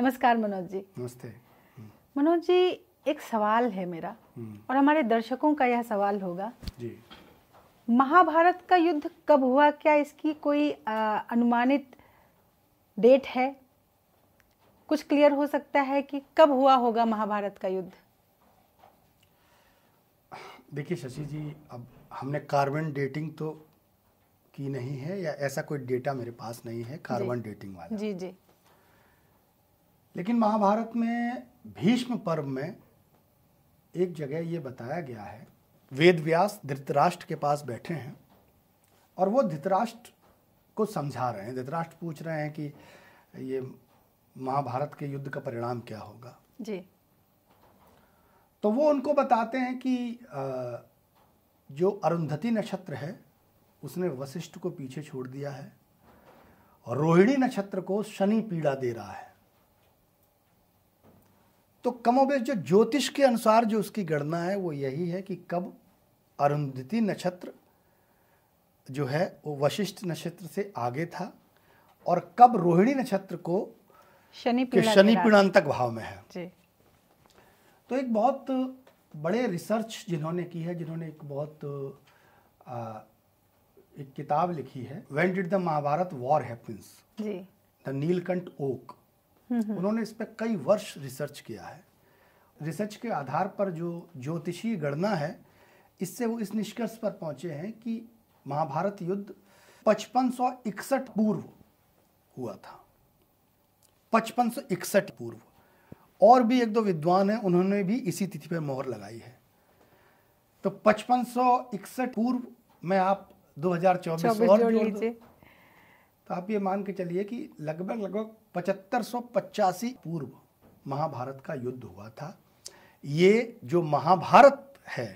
नमस्कार मनोज जी नमस्ते मनोज जी एक सवाल है मेरा हम्म। और हमारे दर्शकों का यह सवाल होगा जी महाभारत का युद्ध कब हुआ क्या इसकी कोई आ, अनुमानित डेट है कुछ क्लियर हो सकता है कि कब हुआ होगा महाभारत का युद्ध देखिए शशि जी अब हमने कार्बन डेटिंग तो की नहीं है या ऐसा कोई डेटा मेरे पास नहीं है कार्बन डेटिंग वाला जी जी लेकिन महाभारत में भीष्म पर्व में एक जगह ये बताया गया है वेद व्यास धृतराष्ट्र के पास बैठे हैं और वो धृतराष्ट्र को समझा रहे हैं धृतराष्ट्र पूछ रहे हैं कि ये महाभारत के युद्ध का परिणाम क्या होगा जी तो वो उनको बताते हैं कि जो अरुंधति नक्षत्र है उसने वशिष्ठ को पीछे छोड़ दिया है और रोहिणी नक्षत्र को शनि पीड़ा दे रहा है तो कमोबेश जो ज्योतिष के अनुसार जो उसकी गणना है वो यही है कि कब अरुंधति नक्षत्र जो है वो वशिष्ठ नक्षत्र से आगे था और कब रोहिणी नक्षत्र को शनि शनि भाव में है जी। तो एक बहुत बड़े रिसर्च जिन्होंने की है जिन्होंने एक बहुत आ, एक किताब लिखी है when did the Mahabharata war happens the Nilkanth Oak उन्होंने इस पर कई वर्ष रिसर्च किया है रिसर्च के आधार पर जो ज्योतिषीय गणना है इससे वो इस निष्कर्ष पर पहुंचे हैं कि महाभारत युद्ध पचपन पूर्व हुआ था पचपन पूर्व और भी एक दो विद्वान हैं उन्होंने भी इसी तिथि पर मोहर लगाई है तो पचपन पूर्व में आप 2024 और जोड़ दो तो आप ये मान के चलिए कि लगभग लगभग पचहत्तर सौ पचासी पूर्व महाभारत का युद्ध हुआ था ये जो महाभारत है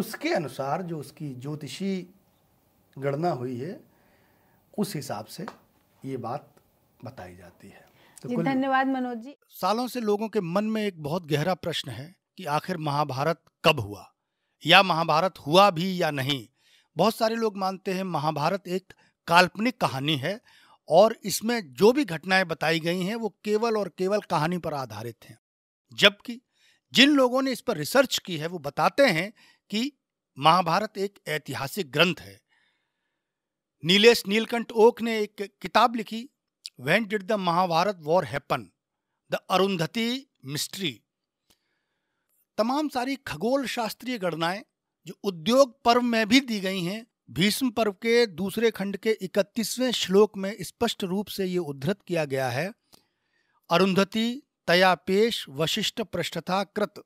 उसके अनुसार जो उसकी ज्योतिषी गणना हुई है उस हिसाब से ये बात बताई जाती है तो धन्यवाद मनोज जी सालों से लोगों के मन में एक बहुत गहरा प्रश्न है कि आखिर महाभारत कब हुआ या महाभारत हुआ भी या नहीं बहुत सारे लोग मानते हैं महाभारत एक काल्पनिक कहानी है और इसमें जो भी घटनाएं बताई गई हैं वो केवल और केवल कहानी पर आधारित हैं जबकि जिन लोगों ने इस पर रिसर्च की है वो बताते हैं कि महाभारत एक ऐतिहासिक ग्रंथ है नीलेश नीलकंठ ओक ने एक किताब लिखी when did the Mahabharata war happen the Arundhati mystery तमाम सारी खगोल शास्त्रीय गणनाएं जो उद्योग पर्व में भी दी गई हैं भीष्म पर्व के दूसरे खंड के इकतीसवें श्लोक में स्पष्ट रूप से ये उद्धृत किया गया है अरुंधति तया पेश वशिष्ठ पृष्ठता कृत